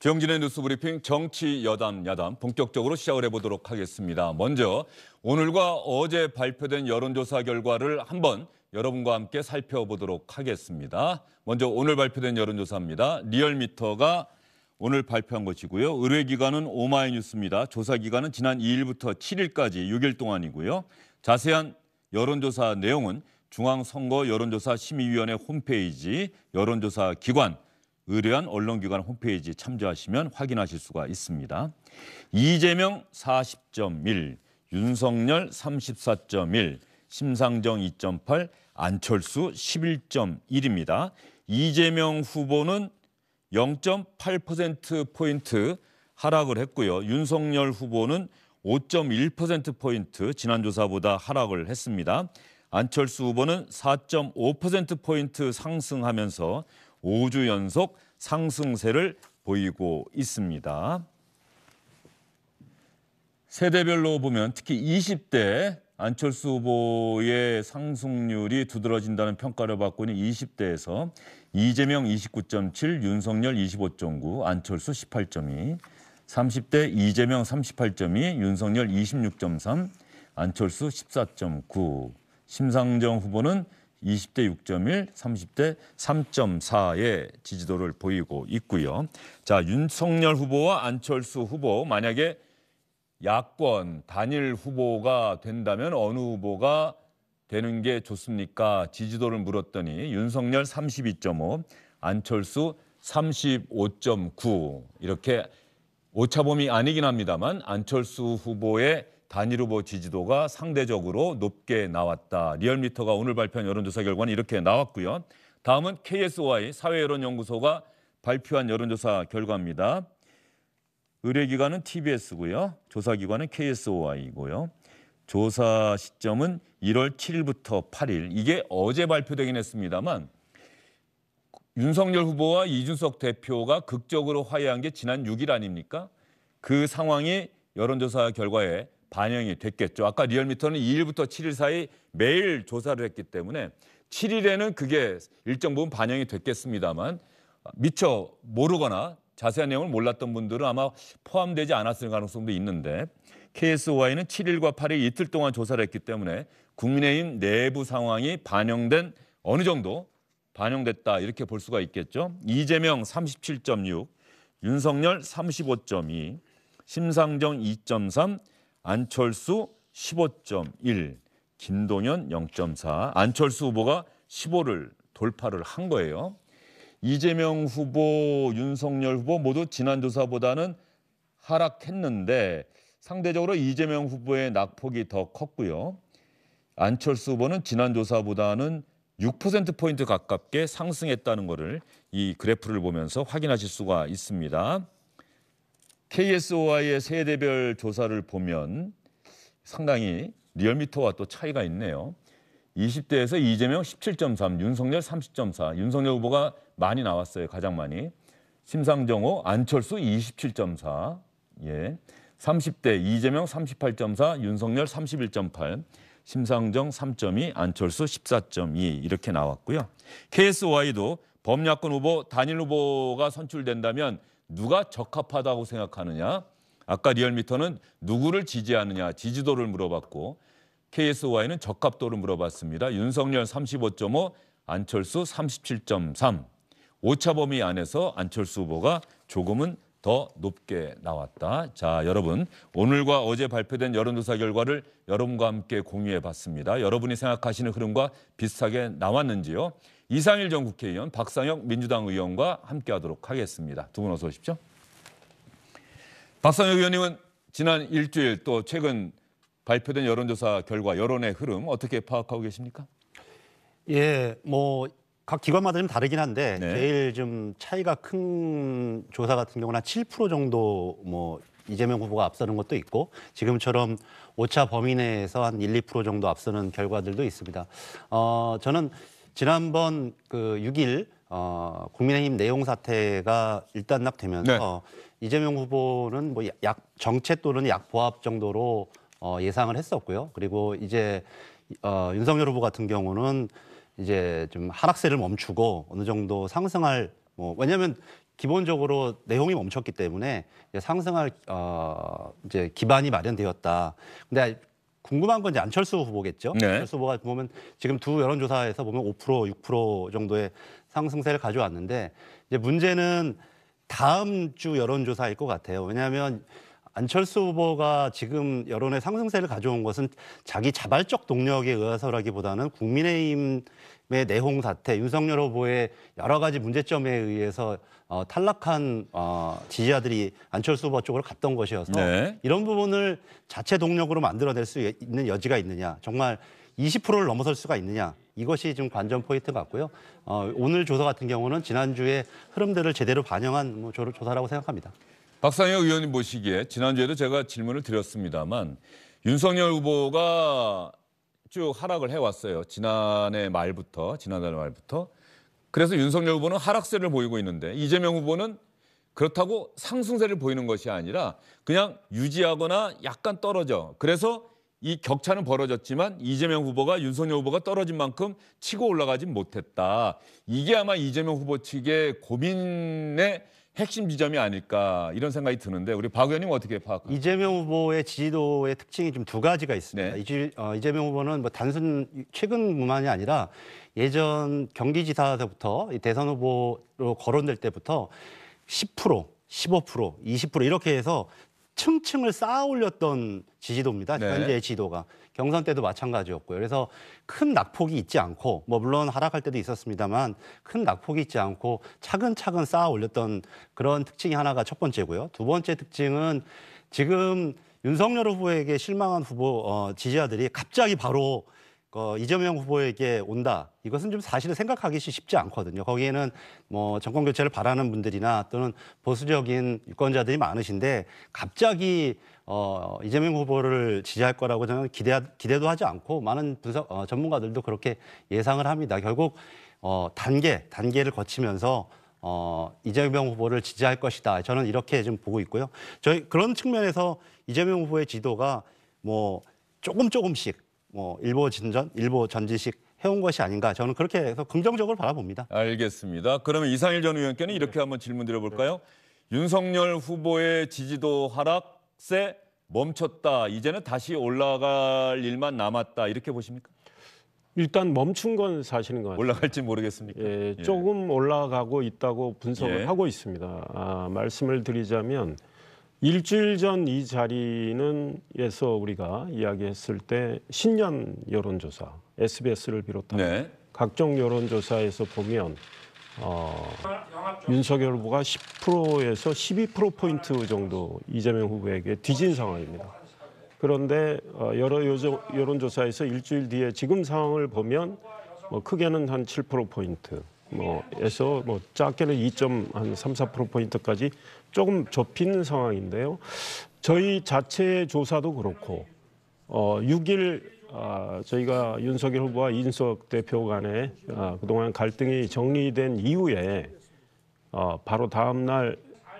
정진의 뉴스 브리핑 정치 여담 야담 본격적으로 시작을 해보도록 하겠습니다. 먼저 오늘과 어제 발표된 여론조사 결과를 한번 여러분과 함께 살펴보도록 하겠습니다. 먼저 오늘 발표된 여론조사입니다. 리얼미터가 오늘 발표한 것이고요. 의뢰기간은 오마이뉴스입니다. 조사기간은 지난 2일부터 7일까지 6일 동안이고요. 자세한 여론조사 내용은 중앙선거 여론조사 심의위원회 홈페이지 여론조사 기관 의뢰한 언론기관 홈페이지 참조하시면 확인하실 수가 있습니다. 이재명 40.1, 윤석열 34.1, 심상정 2.8, 안철수 11.1입니다. 이재명 후보는 0.8%포인트 하락을 했고요. 윤석열 후보는 5.1%포인트 지난조사보다 하락을 했습니다. 안철수 후보는 4.5%포인트 상승하면서 5주 연속 상승세를 보이고 있습니다. 세대별로 보면 특히 20대 안철수 후보의 상승률이 두드러진다는 평가를 받고 있는 20대에서 이재명 29.7, 윤석열 25.9, 안철수 18.2, 30대 이재명 38.2, 윤석열 26.3, 안철수 14.9, 심상정 후보는 20대 6.1, 30대 3.4의 지지도를 보이고 있고요. 자, 윤석열 후보와 안철수 후보 만약에 야권 단일 후보가 된다면 어느 후보가 되는 게 좋습니까? 지지도를 물었더니 윤석열 32.5, 안철수 35.9 이렇게 오차범위 아니긴 합니다만 안철수 후보의 단일 후보 지지도가 상대적으로 높게 나왔다. 리얼미터가 오늘 발표한 여론조사 결과는 이렇게 나왔고요. 다음은 KSOI 사회여론연구소가 발표한 여론조사 결과입니다. 의뢰기관은 TBS고요. 조사기관은 KSOI고요. 조사 시점은 1월 7일부터 8일. 이게 어제 발표되긴 했습니다만 윤석열 후보와 이준석 대표가 극적으로 화해한 게 지난 6일 아닙니까? 그 상황이 여론조사 결과에 반영이 됐겠죠. 아까 리얼미터는 2일부터 7일 사이 매일 조사를 했기 때문에 7일에는 그게 일정 부분 반영이 됐겠습니다만 미처 모르거나 자세한 내용을 몰랐던 분들은 아마 포함되지 않았을 가능성도 있는데 KSOI는 7일과 8일 이틀 동안 조사를 했기 때문에 국민의힘 내부 상황이 반영된 어느 정도 반영됐다 이렇게 볼 수가 있겠죠. 이재명 37.6, 윤석열 35.2, 심상정 2.3, 안철수 15.1, 김동연 0.4. 안철수 후보가 15를 돌파를 한 거예요. 이재명 후보, 윤석열 후보 모두 지난 조사보다는 하락했는데 상대적으로 이재명 후보의 낙폭이 더 컸고요. 안철수 후보는 지난 조사보다는 6%포인트 가깝게 상승했다는 것을 이 그래프를 보면서 확인하실 수가 있습니다. KSOI의 세대별 조사를 보면 상당히 리얼미터와 또 차이가 있네요. 20대에서 이재명 17.3, 윤석열 30.4. 윤석열 후보가 많이 나왔어요. 가장 많이. 심상정호, 안철수 27.4. 예. 30대 이재명 38.4, 윤석열 31.8, 심상정 3.2, 안철수 14.2 이렇게 나왔고요. KSOI도 범야권 후보 단일 후보가 선출된다면 누가 적합하다고 생각하느냐? 아까 리얼미터는 누구를 지지하느냐 지지도를 물어봤고 KSY는 적합도를 물어봤습니다. 윤석열 35.5, 안철수 37.3. 오차 범위 안에서 안철수 후보가 조금은 더 높게 나왔다. 자, 여러분 오늘과 어제 발표된 여론조사 결과를 여러분과 함께 공유해 봤습니다. 여러분이 생각하시는 흐름과 비슷하게 나왔는지요? 이상일 전 국회의원, 박상혁 민주당 의원과 함께하도록 하겠습니다. 두 분 어서 오십시오. 박상혁 의원님은 지난 일주일 또 최근 발표된 여론조사 결과 여론의 흐름 어떻게 파악하고 계십니까? 예, 뭐 각 기관마다 좀 다르긴 한데 네. 제일 좀 차이가 큰 조사 같은 경우는 한7% 정도 뭐 이재명 후보가 앞서는 것도 있고 지금처럼 오차 범위 내에서 한 1, 2% 정도 앞서는 결과들도 있습니다. 어, 저는 지난번 그 6일 어, 국민의힘 내용 사태가 일단락되면서 네. 이재명 후보는 뭐 약 정체 또는 약 보합 정도로 어, 예상을 했었고요. 그리고 이제 어, 윤석열 후보 같은 경우는 이제 좀 하락세를 멈추고 어느 정도 상승할 뭐 왜냐하면 기본적으로 내용이 멈췄기 때문에 상승할 어 이제 기반이 마련되었다. 근데 궁금한 건 이제 안철수 후보겠죠. 네. 안철수 후보가 보면 지금 두 여론조사에서 보면 5% 6% 정도의 상승세를 가져왔는데 이제 문제는 다음 주 여론조사일 것 같아요. 왜냐하면 안철수 후보가 지금 여론의 상승세를 가져온 것은 자기 자발적 동력에 의해서라기보다는 국민의힘의 내홍 사태, 윤석열 후보의 여러 가지 문제점에 의해서 어, 탈락한 어, 지지자들이 안철수 후보 쪽으로 갔던 것이어서 네. 이런 부분을 자체 동력으로 만들어낼 수 있는 여지가 있느냐, 정말 20%를 넘어설 수가 있느냐 이것이 지금 관전 포인트 같고요. 어, 오늘 조사 같은 경우는 지난주에 흐름들을 제대로 반영한 뭐 조사라고 생각합니다. 박상혁 의원님 보시기에 지난주에도 제가 질문을 드렸습니다만 윤석열 후보가 쭉 하락을 해왔어요. 지난해 말부터, 지난달 말부터. 그래서 윤석열 후보는 하락세를 보이고 있는데 이재명 후보는 그렇다고 상승세를 보이는 것이 아니라 그냥 유지하거나 약간 떨어져. 그래서 이 격차는 벌어졌지만 이재명 후보가 윤석열 후보가 떨어진 만큼 치고 올라가지 못했다. 이게 아마 이재명 후보 측의 고민의 핵심 지점이 아닐까 이런 생각이 드는데 우리 박 의원님 어떻게 파악하세요? 이재명 후보의 지지도의 특징이 좀 두 가지가 있습니다. 네. 이재, 어, 이재명 후보는 뭐 단순 최근뿐만이 아니라 예전 경기지사 때부터 대선 후보로 거론될 때부터 10%, 15%, 20% 이렇게 해서 층층을 쌓아 올렸던 지지도입니다. 네. 현재의 지도가. 경선 때도 마찬가지였고요. 그래서 큰 낙폭이 있지 않고 뭐 물론 하락할 때도 있었습니다만 큰 낙폭이 있지 않고 차근차근 쌓아 올렸던 그런 특징이 하나가 첫 번째고요. 두 번째 특징은 지금 윤석열 후보에게 실망한 후보 어, 지지자들이 갑자기 바로 어, 이재명 후보에게 온다. 이것은 좀사실을 생각하기 쉽지 않거든요. 거기에는 뭐 정권 교체를 바라는 분들이나 또는 보수적인 유권자들이 많으신데 갑자기 어, 이재명 후보를 지지할 거라고 저는 기대, 기대도 하지 않고 많은 분석, 어, 전문가들도 그렇게 예상을 합니다. 결국 어, 단계, 단계를 거치면서 어, 이재명 후보를 지지할 것이다. 저는 이렇게 좀 보고 있고요. 저희 그런 측면에서 이재명 후보의 지도가 뭐 조금 조금씩 뭐 일보 진전, 일보 전지식 해온 것이 아닌가 저는 그렇게 해서 긍정적으로 바라봅니다. 알겠습니다. 그러면 이상일 전 의원께는 이렇게 네. 한번 질문 드려볼까요? 윤석열 후보의 지지도 하락, 세 멈췄다. 이제는 다시 올라갈 일만 남았다. 이렇게 보십니까? 일단 멈춘 건 사실인 것 같아요. 올라갈지 모르겠습니까? 예, 예. 조금 올라가고 있다고 분석을 예. 하고 있습니다. 아, 말씀을 드리자면 일주일 전 이 자리는 에서 우리가 이야기했을 때 신년 여론조사 SBS를 비롯한 네. 각종 여론조사에서 보면 어, 윤석열 후보가 10%에서 12%포인트 정도 이재명 후보에게 뒤진 상황입니다. 그런데 어, 여러 요정, 여론조사에서 일주일 뒤에 지금 상황을 보면 뭐 크게는 한 7%포인트, 뭐에서 뭐 작게는 2.34%포인트까지 조금 좁힌 상황인데요. 저희 자체 조사도 그렇고 어, 6일 아, 저희가 윤석열 후보와 이준석 대표 간에 아, 그동안 갈등이 정리된 이후에 아, 바로 다음 날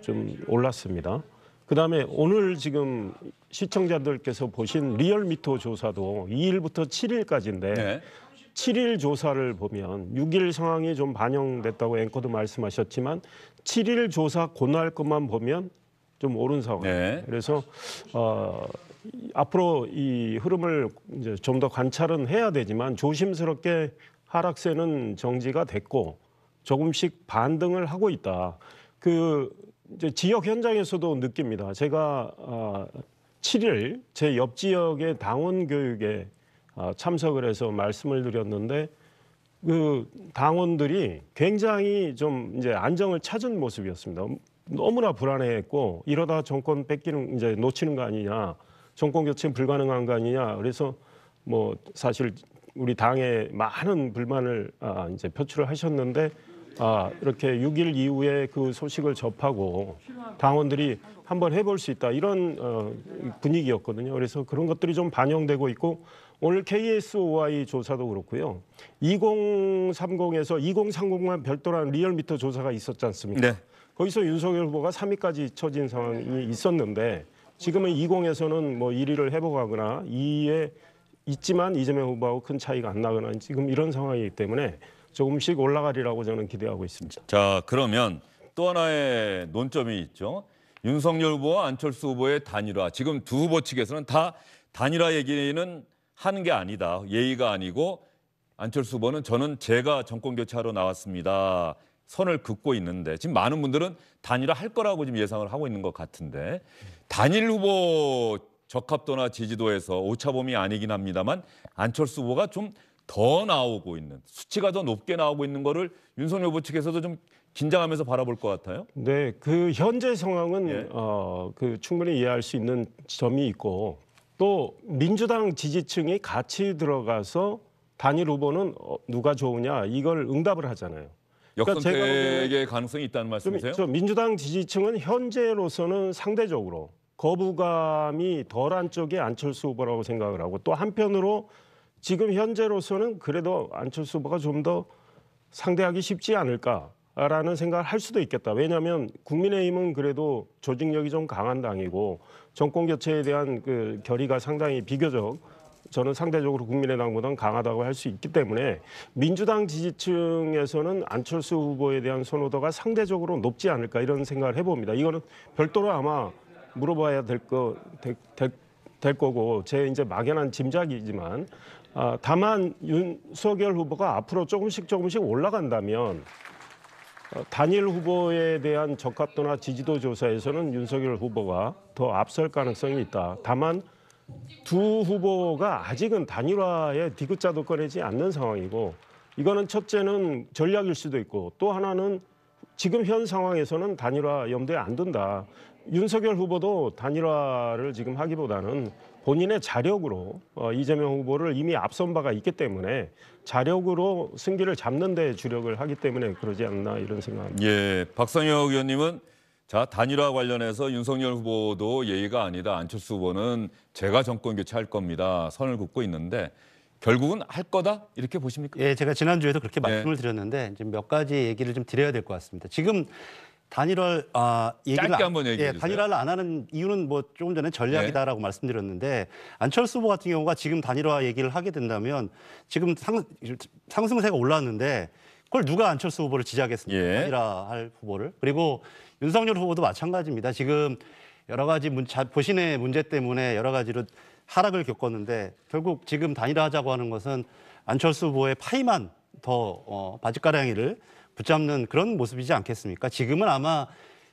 좀 올랐습니다. 그 다음에 오늘 지금 시청자들께서 보신 리얼미터 조사도 2일부터 7일까지인데 네. 7일 조사를 보면 6일 상황이 좀 반영됐다고 앵커도 말씀하셨지만 7일 조사 고날 것만 보면 좀 오른 상황. 네. 그래서 어, 앞으로 이 흐름을 이제 좀 더 관찰은 해야 되지만 조심스럽게 하락세는 정지가 됐고 조금씩 반등을 하고 있다. 그 이제 지역 현장에서도 느낍니다. 제가 아, 어, 7일 제 옆 지역의 당원 교육에 아, 참석을 해서 말씀을 드렸는데 그 당원들이 굉장히 좀 이제 안정을 찾은 모습이었습니다. 너무나 불안해했고 이러다 정권 뺏기는 이제 놓치는 거 아니냐 정권 교체 불가능한 거 아니냐 그래서 뭐 사실 우리 당에 많은 불만을 아, 이제 표출을 하셨는데 아, 이렇게 6일 이후에 그 소식을 접하고 당원들이 한번 해볼 수 있다 이런 어, 분위기였거든요. 그래서 그런 것들이 좀 반영되고 있고 오늘 KSOI 조사도 그렇고요. 2030에서 2030만 별도로한 리얼미터 조사가 있었지 않습니까? 네. 거기서 윤석열 후보가 3위까지 처진 상황이 네, 네. 있었는데 지금은 20에서는 뭐 1위를 회복하거나 2위에 있지만 이재명 후보하고 큰 차이가 안 나거나 지금 이런 상황이기 때문에 조금씩 올라가리라고 저는 기대하고 있습니다. 자 그러면 또 하나의 논점이 있죠. 윤석열 후보와 안철수 후보의 단일화. 지금 두 후보 측에서는 다 단일화 얘기는 하는 게 아니다. 예의가 아니고 안철수 후보는 저는 제가 정권 교체하러 나왔습니다. 선을 긋고 있는데 지금 많은 분들은 단일화 할 거라고 지금 예상을 하고 있는 것 같은데 단일 후보 적합도나 지지도에서 오차범위 아니긴 합니다만 안철수 후보가 좀 더 나오고 있는 수치가 더 높게 나오고 있는 거를 윤석열 후보 측에서도 좀 긴장하면서 바라볼 것 같아요. 네, 그 현재 상황은 예. 어, 그 충분히 이해할 수 있는 점이 있고 또 민주당 지지층이 같이 들어가서 단일 후보는 어, 누가 좋으냐 이걸 응답을 하잖아요. 그러니까 역선택의 그러니까 가능성이 있다는 말씀이세요? 좀, 민주당 지지층은 현재로서는 상대적으로 거부감이 덜한 쪽이 안철수 후보라고 생각을 하고 또 한편으로 지금 현재로서는 그래도 안철수 후보가 좀 더 상대하기 쉽지 않을까라는 생각을 할 수도 있겠다. 왜냐하면 국민의힘은 그래도 조직력이 좀 강한 당이고 정권 교체에 대한 그 결의가 상당히 비교적 저는 상대적으로 국민의당보다는 강하다고 할 수 있기 때문에 민주당 지지층에서는 안철수 후보에 대한 선호도가 상대적으로 높지 않을까 이런 생각을 해봅니다. 이거는 별도로 아마 물어봐야 될 거, 될, 될, 될 거고 제 이제 막연한 짐작이지만 아, 다만 윤석열 후보가 앞으로 조금씩 조금씩 올라간다면 어, 단일 후보에 대한 적합도나 지지도 조사에서는 윤석열 후보가 더 앞설 가능성이 있다. 다만 두 후보가 아직은 단일화에 디귿자도 꺼내지 않는 상황이고 이거는 첫째는 전략일 수도 있고 또 하나는 지금 현 상황에서는 단일화 염두에 안 둔다. 윤석열 후보도 단일화를 지금 하기보다는 본인의 자력으로 어, 이재명 후보를 이미 앞선 바가 있기 때문에 자력으로 승기를 잡는 데 주력을 하기 때문에 그러지 않나 이런 생각합니다. 예, 박상혁 의원님은 자, 단일화 관련해서 윤석열 후보도 예의가 아니다. 안철수 후보는 제가 정권 교체할 겁니다. 선을 긋고 있는데 결국은 할 거다 이렇게 보십니까? 예, 제가 지난주에도 그렇게 네. 말씀을 예. 드렸는데 지금 몇 가지 얘기를 좀 드려야 될 것 같습니다. 지금 단일화 아, 얘기를 짧게 한 번 얘기해 예, 주세요. 단일화를 안 하는 이유는 뭐 조금 전에 전략이다라고 예. 말씀드렸는데 안철수 후보 같은 경우가 지금 단일화 얘기를 하게 된다면 지금 상, 상승세가 올랐는데 그걸 누가 안철수 후보를 지지하겠습니까? 예. 아니라 할 후보를. 그리고 윤석열 후보도 마찬가지입니다. 지금 여러 가지 문, 자, 보신의 문제 때문에 여러 가지로 하락을 겪었는데 결국 지금 단일화하자고 하는 것은 안철수 후보의 파이만 더 어, 바짓가랑이를 붙잡는 그런 모습이지 않겠습니까? 지금은 아마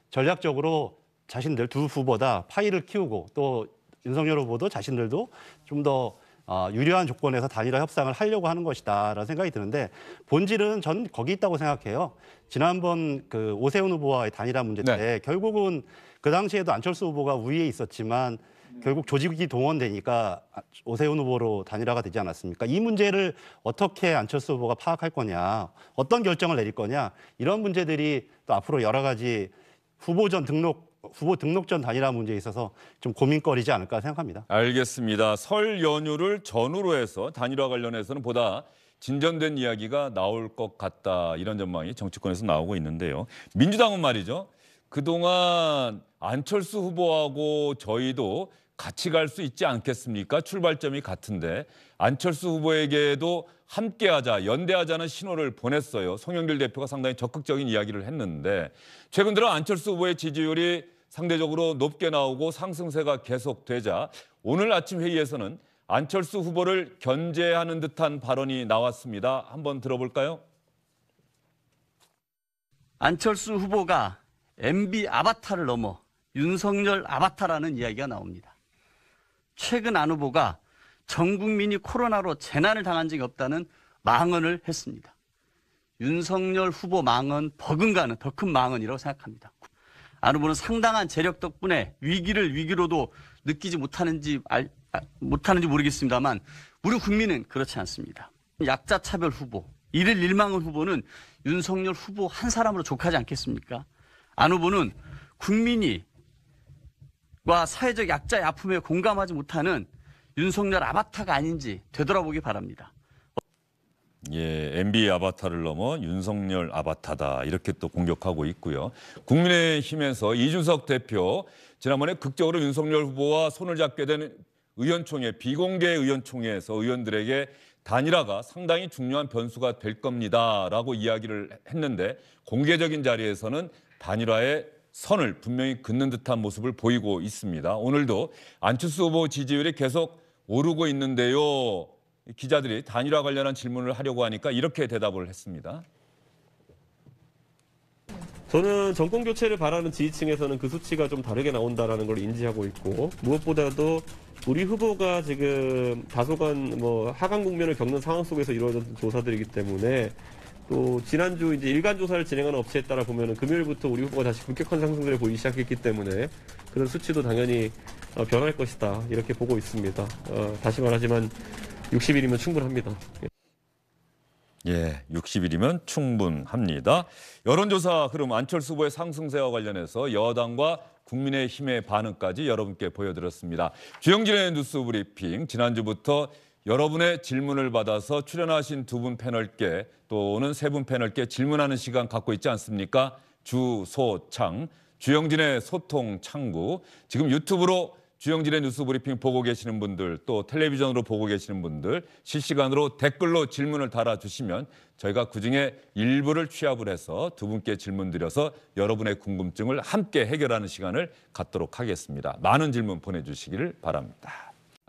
전략적으로 자신들 두 후보다 파이를 키우고 또 윤석열 후보도 자신들도 좀더 어, 유리한 조건에서 단일화 협상을 하려고 하는 것이다라는 생각이 드는데 본질은 전 거기 있다고 생각해요. 지난번 그 오세훈 후보와의 단일화 문제 네. 때 네. 결국은 그 당시에도 안철수 후보가 우위에 있었지만 결국 조직이 동원되니까 오세훈 후보로 단일화가 되지 않았습니까? 이 문제를 어떻게 안철수 후보가 파악할 거냐, 어떤 결정을 내릴 거냐 이런 문제들이 또 앞으로 여러 가지 후보전 등록 후보 등록전 단일화 문제에 있어서 좀 고민거리지 않을까 생각합니다. 알겠습니다. 설 연휴를 전후로 해서 단일화 관련해서는 보다 진전된 이야기가 나올 것 같다 이런 전망이 정치권에서 나오고 있는데요. 민주당은 말이죠. 그동안 안철수 후보하고 저희도 같이 갈 수 있지 않겠습니까? 출발점이 같은데 안철수 후보에게도 함께하자, 연대하자는 신호를 보냈어요. 송영길 대표가 상당히 적극적인 이야기를 했는데 최근 들어 안철수 후보의 지지율이 상대적으로 높게 나오고 상승세가 계속되자 오늘 아침 회의에서는 안철수 후보를 견제하는 듯한 발언이 나왔습니다. 한번 들어볼까요? 안철수 후보가 MB 아바타를 넘어 윤석열 아바타라는 이야기가 나옵니다. 최근 안 후보가 전 국민이 코로나로 재난을 당한 적이 없다는 망언을 했습니다. 윤석열 후보 망언 버금가는 더 큰 망언이라고 생각합니다. 안 후보는 상당한 재력 덕분에 위기를 위기로도 느끼지 못하는지 알, 아, 못하는지 모르겠습니다만 우리 국민은 그렇지 않습니다. 약자 차별 후보, 이를 일망을 후보는 윤석열 후보 한 사람으로 족하지 않겠습니까? 안 후보는 국민이와 사회적 약자의 아픔에 공감하지 못하는 윤석열 아바타가 아닌지 되돌아보기 바랍니다. 예, MB 아바타를 넘어 윤석열 아바타다 이렇게 또 공격하고 있고요. 국민의힘에서 이준석 대표 지난번에 극적으로 윤석열 후보와 손을 잡게 된 의원총회 비공개 의원총회에서 의원들에게 단일화가 상당히 중요한 변수가 될 겁니다라고 이야기를 했는데 공개적인 자리에서는 단일화의 선을 분명히 긋는 듯한 모습을 보이고 있습니다. 오늘도 안철수 후보 지지율이 계속 오르고 있는데요. 기자들이 단일화 관련한 질문을 하려고 하니까 이렇게 대답을 했습니다. 저는 정권 교체를 바라는 지지층에서는 그 수치가 좀 다르게 나온다라는 걸 인지하고 있고 무엇보다도 우리 후보가 지금 다소간 뭐 하강 국면을 겪는 상황 속에서 이루어진 조사들이기 때문에 또 지난주 이제 일간 조사를 진행한 업체에 따라 보면은 금요일부터 우리 후보가 다시 급격한 상승세를 보이기 시작했기 때문에 그런 수치도 당연히 어, 변할 것이다 이렇게 보고 있습니다. 어, 다시 말하지만 60일이면 충분합니다. 예, 60일이면 충분합니다. 여론조사 흐름 안철수 후보의 상승세와 관련해서 여당과 국민의힘의 반응까지 여러분께 보여드렸습니다. 주영진의 뉴스 브리핑 지난주부터 여러분의 질문을 받아서 출연하신 두 분 패널께 또는 세 분 패널께 질문하는 시간 갖고 있지 않습니까? 주소창, 주영진의 소통 창구. 지금 유튜브로 주영진의 뉴스 브리핑 보고 계시는 분들 또 텔레비전으로 보고 계시는 분들 실시간으로 댓글로 질문을 달아주시면 저희가 그중에 일부를 취합을 해서 두 분께 질문 드려서 여러분의 궁금증을 함께 해결하는 시간을 갖도록 하겠습니다. 많은 질문 보내주시기를 바랍니다.